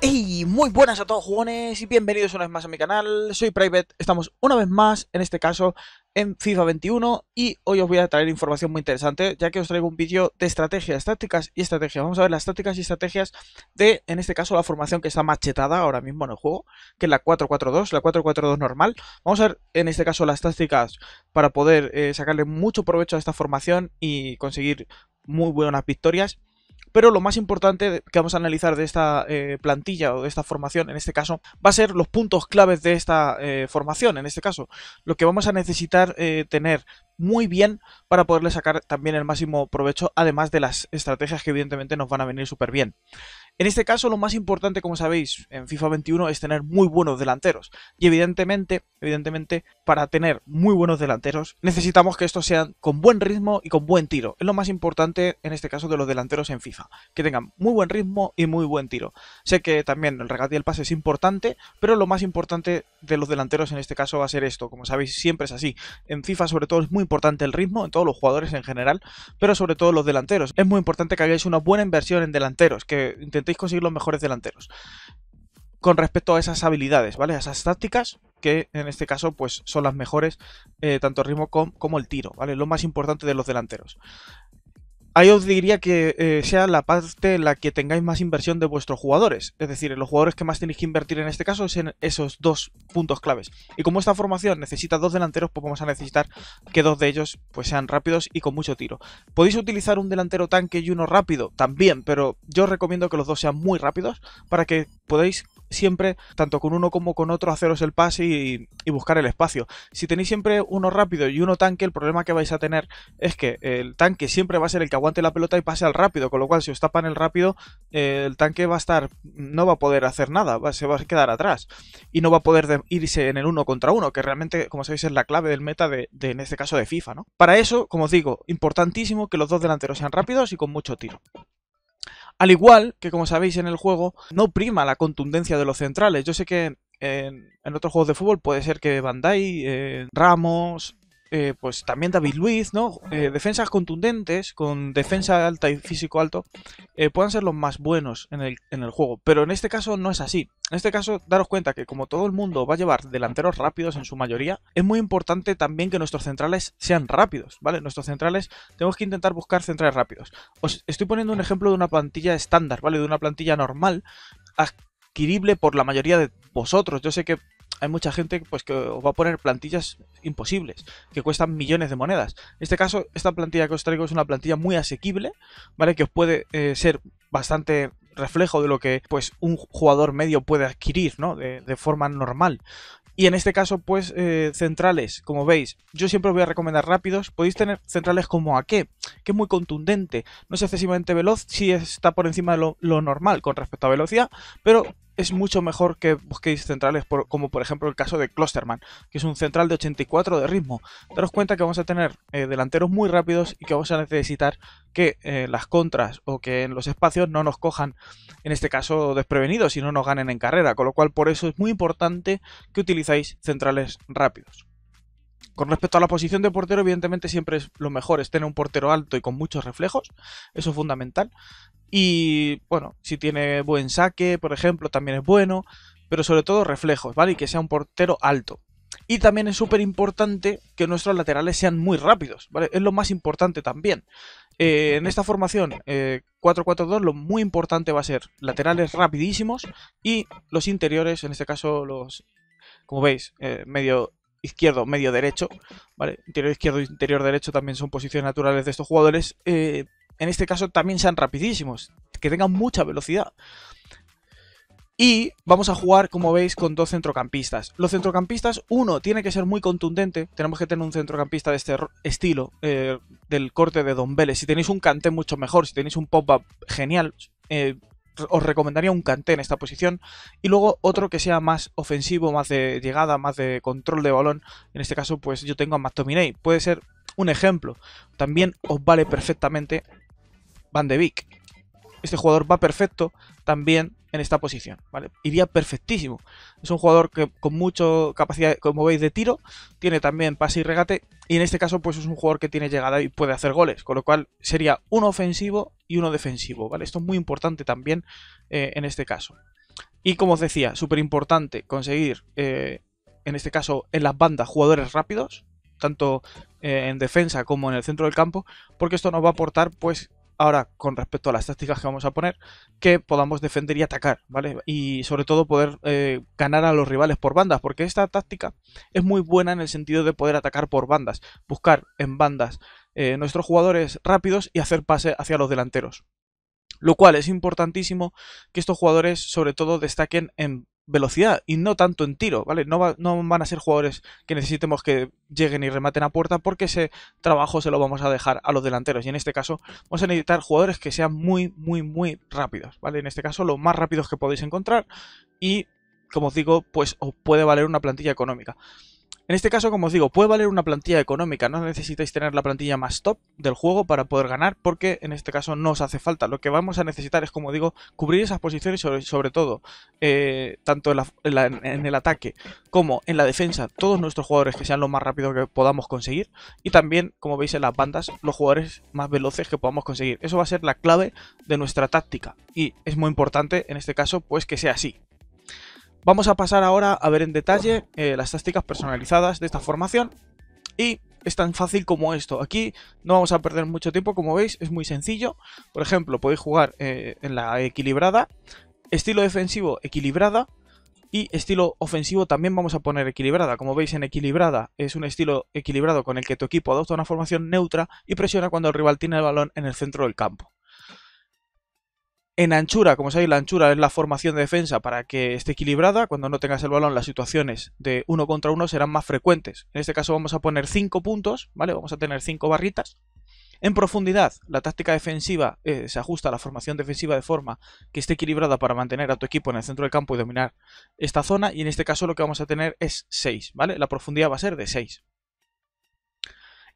¡Hey! Muy buenas a todos jugones y bienvenidos una vez más a mi canal, soy Private, estamos una vez más, en este caso, en FIFA 21 y hoy os voy a traer información muy interesante, ya que os traigo un vídeo de estrategias, tácticas y estrategias. Vamos a ver las tácticas y estrategias de, en este caso, la formación que está machetada ahora mismo en el juego, que es la 4-4-2, la 4-4-2 normal. Vamos a ver, en este caso, las tácticas para poder eh, sacarle mucho provecho a esta formación y conseguir muy buenas victorias. Pero lo más importante que vamos a analizar de esta eh, plantilla o de esta formación, en este caso, va a ser los puntos claves de esta eh, formación, en este caso. Lo que vamos a necesitar eh, tener muy bien para poderle sacar también el máximo provecho, además de las estrategias que evidentemente nos van a venir súper bien. En este caso, lo más importante, como sabéis, en FIFA 21 es tener muy buenos delanteros. Y evidentemente, evidentemente, para tener muy buenos delanteros, necesitamos que estos sean con buen ritmo y con buen tiro. Es lo más importante en este caso de los delanteros en FIFA, que tengan muy buen ritmo y muy buen tiro. Sé que también el regate y el pase es importante, pero lo más importante de los delanteros en este caso va a ser esto. Como sabéis, siempre es así. En FIFA, sobre todo, es muy importante el ritmo, en todos los jugadores en general, pero sobre todo los delanteros. Es muy importante que hagáis una buena inversión en delanteros, que intentéis podéis conseguir los mejores delanteros. Con respecto a esas habilidades, ¿vale? A esas tácticas, que en este caso pues son las mejores, eh, tanto el ritmo como el tiro, ¿vale? Lo más importante de los delanteros ahí os diría que eh, sea la parte en la que tengáis más inversión de vuestros jugadores. Es decir, los jugadores que más tenéis que invertir en este caso es en esos dos puntos claves. Y como esta formación necesita dos delanteros, pues vamos a necesitar que dos de ellos pues, sean rápidos y con mucho tiro. Podéis utilizar un delantero tanque y uno rápido también, pero yo os recomiendo que los dos sean muy rápidos para que podáis siempre, tanto con uno como con otro, haceros el pase y, buscar el espacio. Si tenéis siempre uno rápido y uno tanque, el problema que vais a tener es que el tanque siempre va a ser el que aguante la pelota y pase al rápido, con lo cual si os tapan el rápido, el tanque va a estar, no va a poder hacer nada, se va a quedar atrás y no va a poder irse en el uno contra uno, que realmente, como sabéis, es la clave del meta de, en este caso de FIFA, ¿no? Para eso, como os digo, importantísimo que los dos delanteros sean rápidos y con mucho tiro. Al igual que, como sabéis en el juego, no prima la contundencia de los centrales. Yo sé que en, otros juegos de fútbol puede ser que Bandai, eh, Ramos, eh, pues también David Luiz, ¿no? Eh, defensas contundentes, con defensa alta y físico alto, eh, puedan ser los más buenos en el, en el, juego. Pero en este caso no es así. En este caso, daros cuenta que como todo el mundo va a llevar delanteros rápidos en su mayoría, es muy importante también que nuestros centrales sean rápidos, ¿vale? Nuestros centrales tenemos que intentar buscar centrales rápidos. Os estoy poniendo un ejemplo de una plantilla estándar, ¿vale? De una plantilla normal, adquirible por la mayoría de vosotros. Yo sé que hay mucha gente pues que os va a poner plantillas imposibles, que cuestan millones de monedas. En este caso, esta plantilla que os traigo es una plantilla muy asequible, ¿vale? Que os puede eh, ser bastante reflejo de lo que pues un jugador medio puede adquirir, ¿no? De, forma normal. Y en este caso, pues, eh, centrales, como veis, yo siempre os voy a recomendar rápidos. Podéis tener centrales como Ake, que es muy contundente, no es excesivamente veloz, sí está por encima de lo, lo normal con respecto a velocidad, pero es mucho mejor que busquéis centrales como por ejemplo el caso de Klosterman, que es un central de 84 de ritmo. Daros cuenta que vamos a tener eh, delanteros muy rápidos y que vamos a necesitar que eh, las contras o que en los espacios no nos cojan, en este caso desprevenidos y no nos ganen en carrera, con lo cual por eso es muy importante que utilizáis centrales rápidos. Con respecto a la posición de portero, evidentemente siempre es lo mejor es tener un portero alto y con muchos reflejos, eso es fundamental. Y bueno, si tiene buen saque, por ejemplo, también es bueno, pero sobre todo reflejos, ¿vale? Y que sea un portero alto. Y también es súper importante que nuestros laterales sean muy rápidos, ¿vale? Es lo más importante también. Eh, en esta formación 4-4-2 eh, lo muy importante va a ser laterales rapidísimos y los interiores, en este caso los, como veis, eh, medio izquierdo, medio derecho, ¿vale? Interior izquierdo, interior derecho también son posiciones naturales de estos jugadores. Eh, en este caso también sean rapidísimos, que tengan mucha velocidad. Y vamos a jugar, como veis, con dos centrocampistas. Los centrocampistas, uno, tiene que ser muy contundente. Tenemos que tener un centrocampista de este estilo, eh, del corte de Don Vélez. Si tenéis un Canté, mucho mejor. Si tenéis un pop-up, genial. Eh, os recomendaría un canté en esta posición y luego otro que sea más ofensivo, más de llegada, más de control de balón. En este caso, pues yo tengo a McTominay. Puede ser un ejemplo. También os vale perfectamente Van de Beek este jugador va perfecto también en esta posición, ¿vale? Iría perfectísimo. Es un jugador que con mucha capacidad, como veis, de tiro, tiene también pase y regate, y en este caso, pues es un jugador que tiene llegada y puede hacer goles, con lo cual sería uno ofensivo y uno defensivo, ¿vale? Esto es muy importante también eh, en este caso. Y como os decía, súper importante conseguir, eh, en este caso, en las bandas jugadores rápidos, tanto eh, en defensa como en el centro del campo, porque esto nos va a aportar, pues, ahora con respecto a las tácticas que vamos a poner, que podamos defender y atacar, ¿vale? Y sobre todo poder eh, ganar a los rivales por bandas, porque esta táctica es muy buena en el sentido de poder atacar por bandas, buscar en bandas eh, nuestros jugadores rápidos y hacer pase hacia los delanteros. Lo cual es importantísimo que estos jugadores sobre todo destaquen en velocidad y no tanto en tiro, ¿vale? No, no van a ser jugadores que necesitemos que lleguen y rematen a puerta porque ese trabajo se lo vamos a dejar a los delanteros y en este caso vamos a necesitar jugadores que sean muy, muy, muy rápidos, ¿vale? En este caso los más rápidos que podéis encontrar y, como os digo, pues os puede valer una plantilla económica. En este caso, como os digo, puede valer una plantilla económica, no necesitáis tener la plantilla más top del juego para poder ganar, porque en este caso no os hace falta. Lo que vamos a necesitar es, como digo, cubrir esas posiciones sobre, todo, eh, tanto en, en, el ataque como en la defensa, todos nuestros jugadores que sean lo más rápido que podamos conseguir, y también, como veis en las bandas, los jugadores más veloces que podamos conseguir. Eso va a ser la clave de nuestra táctica, y es muy importante, en este caso, pues que sea así. Vamos a pasar ahora a ver en detalle eh, las tácticas personalizadas de esta formación y es tan fácil como esto. Aquí no vamos a perder mucho tiempo, como veis, es muy sencillo. Por ejemplo, podéis jugar eh, en la equilibrada, estilo defensivo equilibrada y estilo ofensivo también vamos a poner equilibrada. Como veis en equilibrada es un estilo equilibrado con el que tu equipo adopta una formación neutra y presiona cuando el rival tiene el balón en el centro del campo. En anchura, como sabéis, la anchura es la formación de defensa para que esté equilibrada. Cuando no tengas el balón, las situaciones de uno contra uno serán más frecuentes. En este caso vamos a poner 5 puntos, ¿vale? Vamos a tener 5 barritas. En profundidad, la táctica defensiva eh, se ajusta a la formación defensiva de forma que esté equilibrada para mantener a tu equipo en el centro del campo y dominar esta zona. Y en este caso lo que vamos a tener es 6, ¿vale? La profundidad va a ser de 6.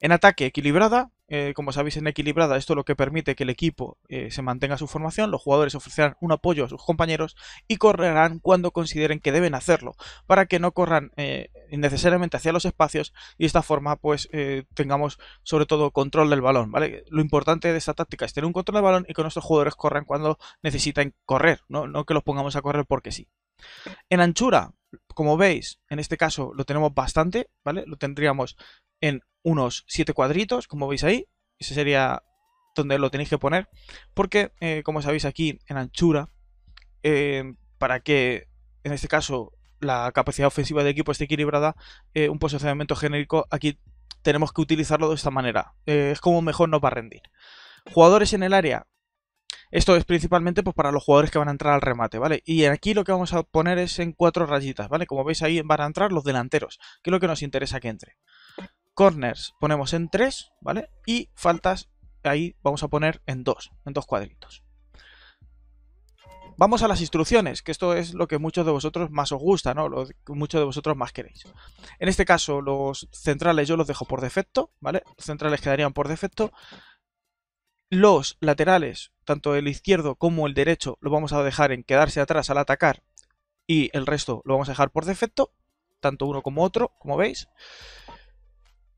En ataque equilibrada, eh, como sabéis, en equilibrada. Esto es lo que permite que el equipo eh, se mantenga su formación, los jugadores ofrecerán un apoyo a sus compañeros y correrán cuando consideren que deben hacerlo, para que no corran eh, innecesariamente hacia los espacios y de esta forma pues tengamos sobre todo control del balón. ¿vale? Lo importante de esta táctica es tener un control del balón y que nuestros jugadores corran cuando necesiten correr, no, no que los pongamos a correr porque sí. En anchura, como veis, en este caso lo tenemos bastante, ¿vale? Lo tendríamos en unos 7 cuadritos, como veis ahí. Ese sería donde lo tenéis que poner. Porque, eh, como sabéis aquí, en anchura, eh, para que, en este caso, la capacidad ofensiva del equipo esté equilibrada, eh, un posicionamiento genérico aquí tenemos que utilizarlo de esta manera. es como mejor nos va a rendir. Jugadores en el área. Esto es principalmente pues, para los jugadores que van a entrar al remate, ¿vale? Y aquí lo que vamos a poner es en cuatro rayitas, ¿vale? Como veis ahí van a entrar los delanteros, que es lo que nos interesa que entre corners ponemos en 3, ¿vale? Y faltas ahí vamos a poner en 2, en dos cuadritos. Vamos a las instrucciones, que esto es lo que muchos de vosotros más os gusta, ¿no? Lo que muchos de vosotros más queréis. En este caso, los centrales yo los dejo por defecto, ¿vale? Los centrales quedarían por defecto. Los laterales, tanto el izquierdo como el derecho, lo vamos a dejar en quedarse atrás al atacar y el resto lo vamos a dejar por defecto, tanto uno como otro, como veis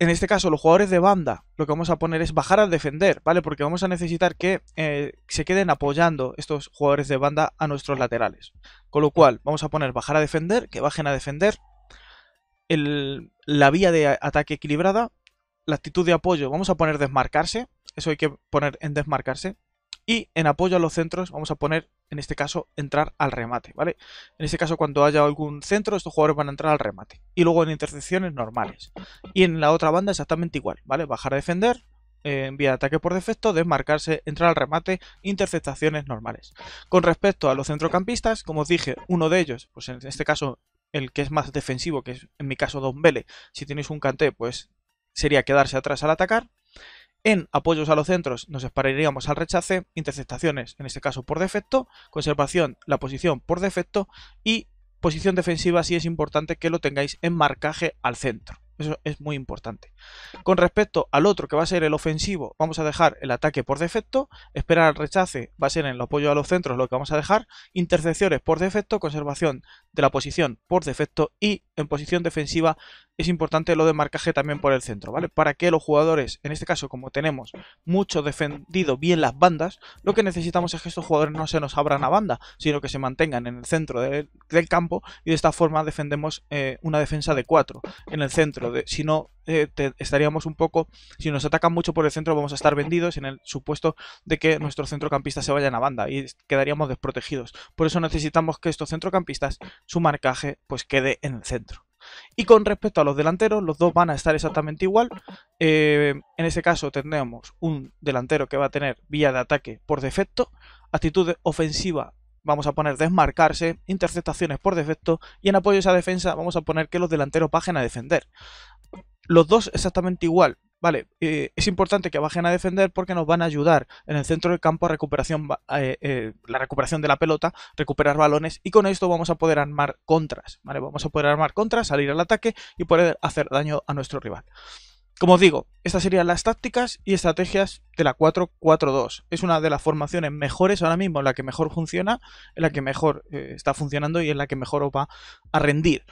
en este caso, los jugadores de banda, lo que vamos a poner es bajar a defender, ¿vale? Porque vamos a necesitar que eh, se queden apoyando estos jugadores de banda a nuestros laterales. Con lo cual, vamos a poner bajar a defender, que bajen a defender. la vía de ataque equilibrada. La actitud de apoyo, vamos a poner desmarcarse. Eso hay que poner en desmarcarse. Y en apoyo a los centros vamos a poner, en este caso, entrar al remate, ¿vale? En este caso, cuando haya algún centro, estos jugadores van a entrar al remate. Y luego en intercepciones normales. Y en la otra banda exactamente igual, ¿vale? Bajar a defender, vía eh, enviar ataque por defecto, desmarcarse, entrar al remate, interceptaciones normales. Con respecto a los centrocampistas, como os dije, uno de ellos, pues en este caso el que es más defensivo, que es en mi caso Don Vele, si tenéis un canté, pues sería quedarse atrás al atacar. En apoyos a los centros nos esperaríamos al rechace, interceptaciones, en este caso por defecto, conservación, la posición por defecto y posición defensiva si es importante que lo tengáis en marcaje al centro. Eso es muy importante. Con respecto al otro que va a ser el ofensivo, vamos a dejar el ataque por defecto, esperar al rechace va a ser en el apoyo a los centros lo que vamos a dejar, intercepciones por defecto, conservación de la posición por defecto y en posición defensiva es importante lo de marcaje también por el centro, ¿vale? Para que los jugadores, en este caso como tenemos mucho defendido bien las bandas, lo que necesitamos es que estos jugadores no se nos abran a banda, sino que se mantengan en el centro del, campo y de esta forma defendemos eh, una defensa de 4 en el centro, si no eh, estaríamos un poco, si nos atacan mucho por el centro vamos a estar vendidos en el supuesto de que nuestros centrocampistas se vayan a banda y quedaríamos desprotegidos. Por eso necesitamos que estos centrocampistas, su marcaje, pues quede en el centro. Y con respecto a los delanteros, los dos van a estar exactamente igual. Eh, en ese caso tendremos un delantero que va a tener vía de ataque por defecto, actitud ofensiva vamos a poner desmarcarse, interceptaciones por defecto y en apoyo a esa defensa vamos a poner que los delanteros bajen a defender. Los dos exactamente igual, Vale, eh, es importante que bajen a defender porque nos van a ayudar en el centro del campo a recuperación, eh, eh, la recuperación de la pelota, recuperar balones y con esto vamos a poder armar contras, ¿vale? Vamos a poder armar contras, salir al ataque y poder hacer daño a nuestro rival. Como os digo, estas serían las tácticas y estrategias de la 4-4-2. Es una de las formaciones mejores ahora mismo, en la que mejor funciona, en la que mejor está funcionando y en la que mejor os va a rendir.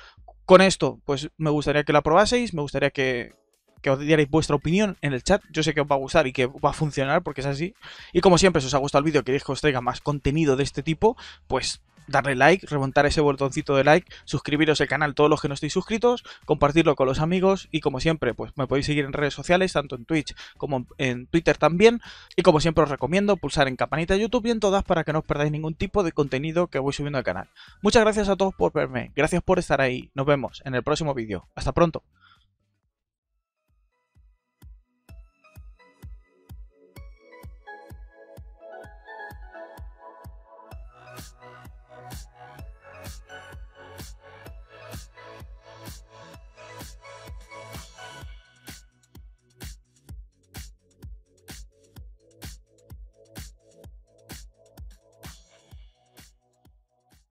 Con esto, pues me gustaría que la probaseis, me gustaría que, que os dierais vuestra opinión en el chat. Yo sé que os va a gustar y que va a funcionar porque es así. Y como siempre, si os ha gustado el vídeo y queréis que os traiga más contenido de este tipo, pues darle like, remontar ese botoncito de like, suscribiros al canal todos los que no estéis suscritos, compartirlo con los amigos y como siempre, pues me podéis seguir en redes sociales, tanto en Twitch como en Twitter también. Y como siempre os recomiendo pulsar en campanita de YouTube y en todas para que no os perdáis ningún tipo de contenido que voy subiendo al canal. Muchas gracias a todos por verme, gracias por estar ahí, nos vemos en el próximo vídeo. Hasta pronto.